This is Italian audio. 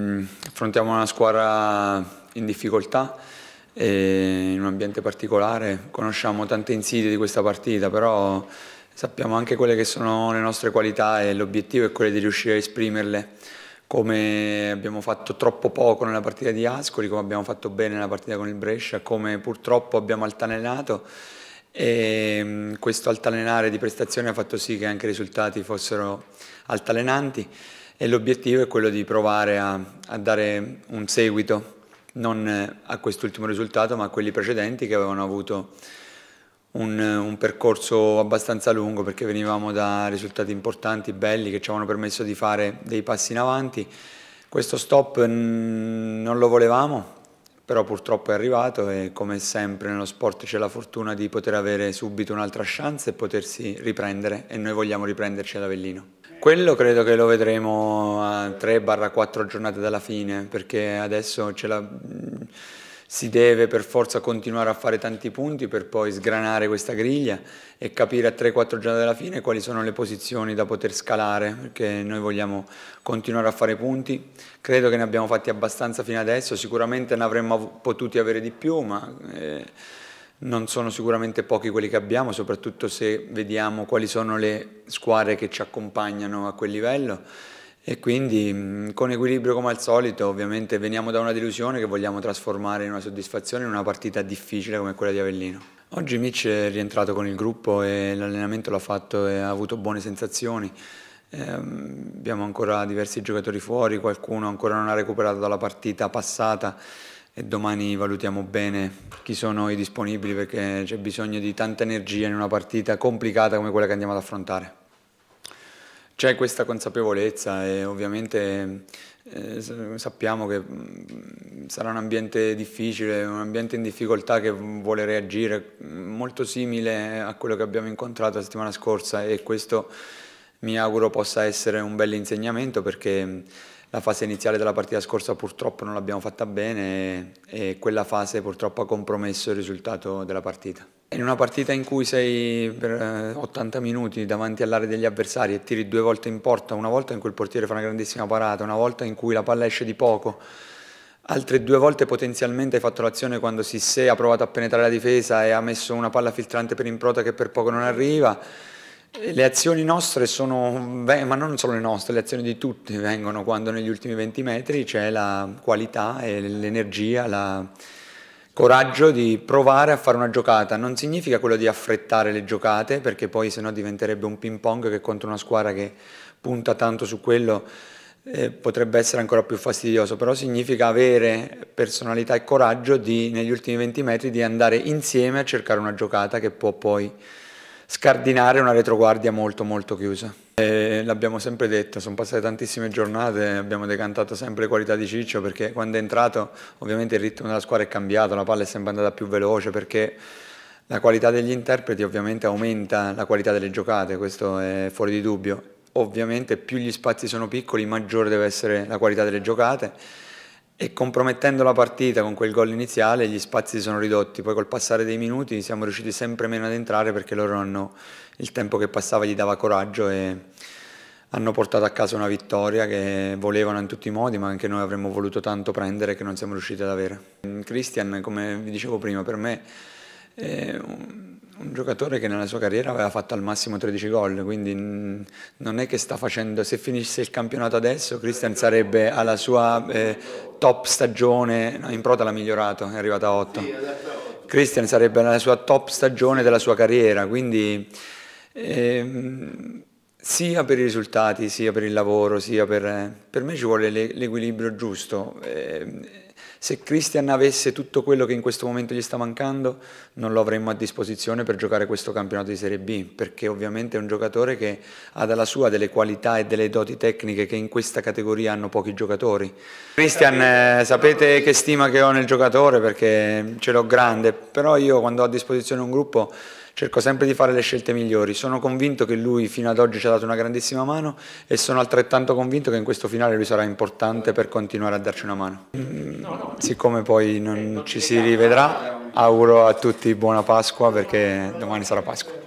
Mm, affrontiamo una squadra in difficoltà, in un ambiente particolare, conosciamo tante insidie di questa partita, però sappiamo anche quelle che sono le nostre qualità e l'obiettivo è quello di riuscire a esprimerle come abbiamo fatto troppo poco nella partita di Ascoli, come abbiamo fatto bene nella partita con il Brescia, come purtroppo abbiamo altanenato e mm, questo altalenare di prestazioni ha fatto sì che anche i risultati fossero altalenanti e l'obiettivo è quello di provare a, a dare un seguito non eh, a quest'ultimo risultato ma a quelli precedenti che avevano avuto un, eh, un, percorso abbastanza lungo perché venivamo da risultati importanti, belli, che ci avevano permesso di fare dei passi in avanti. Questo stop non lo volevamo, però purtroppo è arrivato e come sempre nello sport c'è la fortuna di poter avere subito un'altra chance e potersi riprendere e noi vogliamo riprenderci ad Avellino. Quello credo che lo vedremo a 3-4 giornate dalla fine, perché adesso ce la mm, si deve per forza continuare a fare tanti punti per poi sgranare questa griglia e capire a 3-4 giorni dalla fine quali sono le posizioni da poter scalare, perché noi vogliamo continuare a fare punti. Credo che ne abbiamo fatti abbastanza fino adesso, sicuramente ne avremmo potuti avere di più, ma... Eh, non sono sicuramente pochi quelli che abbiamo, soprattutto se vediamo quali sono le squadre che ci accompagnano a quel livello e quindi con equilibrio come al solito ovviamente veniamo da una delusione che vogliamo trasformare in una soddisfazione in una partita difficile come quella di Avellino. Oggi Mitch è rientrato con il gruppo e l'allenamento l'ha fatto e ha avuto buone sensazioni. Eh, abbiamo ancora diversi giocatori fuori, qualcuno ancora non ha recuperato dalla partita passata e domani valutiamo bene chi sono i disponibili perché c'è bisogno di tanta energia in una partita complicata come quella che andiamo ad affrontare. C'è questa consapevolezza e ovviamente eh, sappiamo che mm, sarà un ambiente difficile, un ambiente in difficoltà che vuole reagire, mm, molto simile a quello che abbiamo incontrato la settimana scorsa e questo mi auguro possa essere un bel insegnamento perché la fase iniziale della partita scorsa purtroppo non l'abbiamo fatta bene e, e quella fase purtroppo ha compromesso il risultato della partita. In una partita in cui sei per 80 eh, minuti davanti all'area degli avversari e tiri due volte in porta, una volta in cui il portiere fa una grandissima parata, una volta in cui la palla esce di poco, altre due volte potenzialmente hai fatto l'azione quando Sissé ha provato a penetrare la difesa e ha messo una palla filtrante per improta che per poco non arriva, le azioni nostre sono, ma non solo le nostre, le azioni di tutti vengono quando negli ultimi 20 metri c'è la qualità e l'energia, il coraggio di provare a fare una giocata. Non significa quello di affrettare le giocate, perché poi sennò diventerebbe un ping pong che contro una squadra che punta tanto su quello eh, potrebbe essere ancora più fastidioso, però significa avere personalità e coraggio di, negli ultimi 20 metri di andare insieme a cercare una giocata che può poi scardinare una retroguardia molto molto chiusa. L'abbiamo sempre detto, sono passate tantissime giornate, abbiamo decantato sempre qualità di Ciccio perché quando è entrato ovviamente il ritmo della squadra è cambiato, la palla è sempre andata più veloce perché la qualità degli interpreti ovviamente aumenta la qualità delle giocate, questo è fuori di dubbio. Ovviamente più gli spazi sono piccoli maggiore deve essere la qualità delle giocate e compromettendo la partita con quel gol iniziale gli spazi si sono ridotti, poi col passare dei minuti siamo riusciti sempre meno ad entrare perché loro hanno, il tempo che passava gli dava coraggio e hanno portato a casa una vittoria che volevano in tutti i modi ma anche noi avremmo voluto tanto prendere che non siamo riusciti ad avere. Christian, come vi dicevo prima, per me è un giocatore che nella sua carriera aveva fatto al massimo 13 gol, quindi mm, non è che sta facendo, se finisse il campionato adesso Christian sarebbe alla sua eh, top stagione, no, in prota l'ha migliorato, è arrivata a 8. Christian sarebbe alla sua top stagione della sua carriera, quindi eh, sia per i risultati, sia per il lavoro, sia per... per me ci vuole l'equilibrio giusto. Eh, se Christian avesse tutto quello che in questo momento gli sta mancando, non lo avremmo a disposizione per giocare questo campionato di Serie B, perché ovviamente è un giocatore che ha dalla sua delle qualità e delle doti tecniche che in questa categoria hanno pochi giocatori. Christian, eh, sapete che stima che ho nel giocatore perché ce l'ho grande, però io quando ho a disposizione un gruppo cerco sempre di fare le scelte migliori. Sono convinto che lui fino ad oggi ci ha dato una grandissima mano e sono altrettanto convinto che in questo finale lui sarà importante per continuare a darci una mano. Mm, siccome poi non eh, ci si rivedrà, auguro a tutti buona Pasqua perché domani sarà Pasqua.